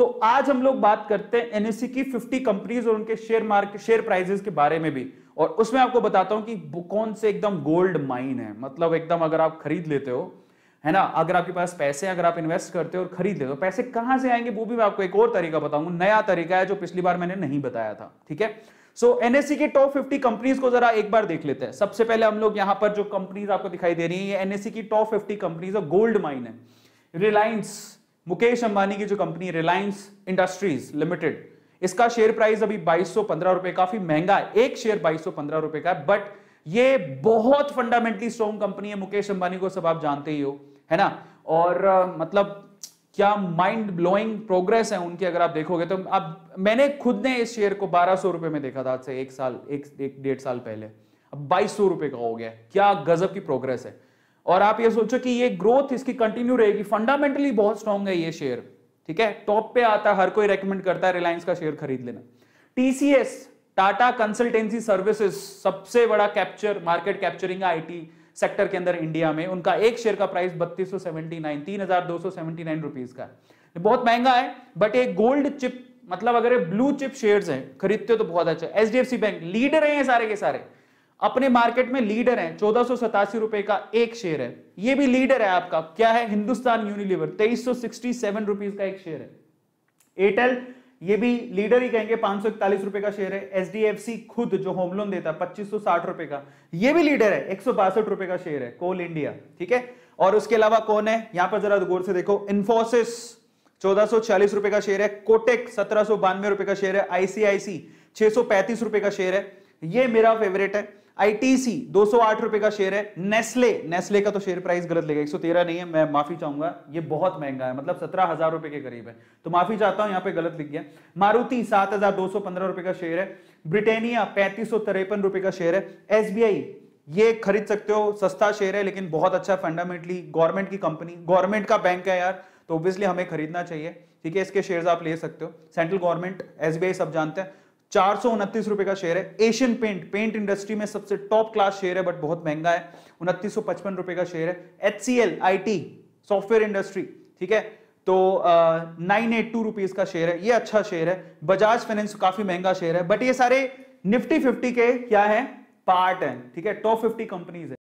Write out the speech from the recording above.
तो आज हम लोग बात करते हैं एनएससी की 50 कंपनीज और उनके शेयर मार्केट शेयर प्राइजेस के बारे में भी और उसमें आपको बताता हूं कि कौन से एकदम गोल्ड माइन है मतलब एकदम अगर आप खरीद लेते हो है ना अगर आपके पास पैसे अगर आप इन्वेस्ट करते हो और खरीद लेते हो तो पैसे कहां से आएंगे वो भी मैं आपको एक और तरीका बताऊंगा नया तरीका है जो पिछली बार मैंने नहीं बताया था ठीक है सो so, एनएससी के टॉप फिफ्टी कंपनीज को जरा एक बार देख लेते हैं सबसे पहले हम लोग यहां पर जो कंपनीज आपको दिखाई दे रही है एनएससी की top fifty companies gold mine है रिलायंस मुकेश अंबानी की जो कंपनी रिलायंस इंडस्ट्रीज लिमिटेड इसका शेयर प्राइस अभी बाईस रुपए काफी महंगा है एक शेयर बाईस रुपए का है बट ये बहुत फंडामेंटली स्ट्रॉन्ग कंपनी है मुकेश अंबानी को सब आप जानते ही हो है ना और आ, मतलब क्या माइंड ब्लोइंग प्रोग्रेस है उनकी अगर आप देखोगे तो अब मैंने खुद ने इस शेयर को बारह सौ रुपए में देखा था आज से एक साल एक, एक डेढ़ साल पहले अब बाईस रुपए का हो गया क्या गजब की प्रोग्रेस है और आप ये सोचो कि ये ग्रोथ इसकी कंटिन्यू रहेगी फंडामेंटली बहुत स्ट्रॉन्ग है ये शेयर ठीक है टॉप पे आता हर कोई रेकमेंड करता है रिलायंस का शेयर खरीद लेना टीसीएस टाटा कंसल्टेंसी सर्विसेज सबसे बड़ा capture market capturing IT sector के अंदर इंडिया में उनका एक शेयर का प्राइस बत्तीस सौ सेवेंटी का बहुत महंगा है बट ये गोल्ड चिप मतलब अगर ये ब्लू चिप शेयर्स हैं खरीदते हो तो बहुत अच्छा H D F C bank leader हैं सारे के सारे अपने मार्केट में लीडर है चौदह रुपए का एक शेयर है ये भी लीडर है आपका क्या है हिंदुस्तान यूनिलीवर तेईस सौ का एक शेयर है एयरटेल ये भी लीडर ही कहेंगे पांच रुपए का शेयर है एचडीएफसी खुद जो होम लोन देता है पच्चीस रुपए का ये भी लीडर है एक रुपए का शेयर है कोल इंडिया ठीक है और उसके अलावा कौन है यहां पर जरा गौर से देखो इन्फोसिस चौदह रुपए का शेयर है कोटेक सत्रह रुपए का शेयर है आईसीआईसी छह रुपए का शेयर है ये मेरा फेवरेट है आईटीसी दो सौ का शेयर है नेस्ले नेस्ले का तो शेयर प्राइस गलत लेगा 113 नहीं है मैं माफी चाहूंगा ये बहुत महंगा है मतलब सत्रह हजार रुपए के करीब है तो माफी चाहता हूं यहां पे गलत लिख गया मारुति सात हजार दो सौ पंद्रह रुपए का शेयर है ब्रिटेनिया पैंतीस सौ तिरपन रुपए का शेयर है एसबीआई ये खरीद सकते हो सस्ता शेयर है लेकिन बहुत अच्छा फंडामेंटली गवर्नमेंट की कंपनी गवर्नमेंट का बैंक है यार तो ऑब्वियसली हमें खरीदना चाहिए ठीक है इसके शेयर आप ले सकते हो सेंट्रल गवर्नमेंट एसबीआई सब जानते हैं चार सौ उनतीस रुपए का शेयर है एशियन पेंट पेंट इंडस्ट्री में सबसे टॉप क्लास शेयर है बट बहुत महंगा है उनतीस सौ पचपन रुपए का शेयर है H C L I T software industry ठीक है तो नाइन एट टू रुपीज का शेयर है ये अच्छा शेयर है बजाज फाइनेंस काफी महंगा शेयर है बट ये सारे निफ्टी फिफ्टी के क्या है पार्ट है ठीक है टॉप फिफ्टी कंपनीज है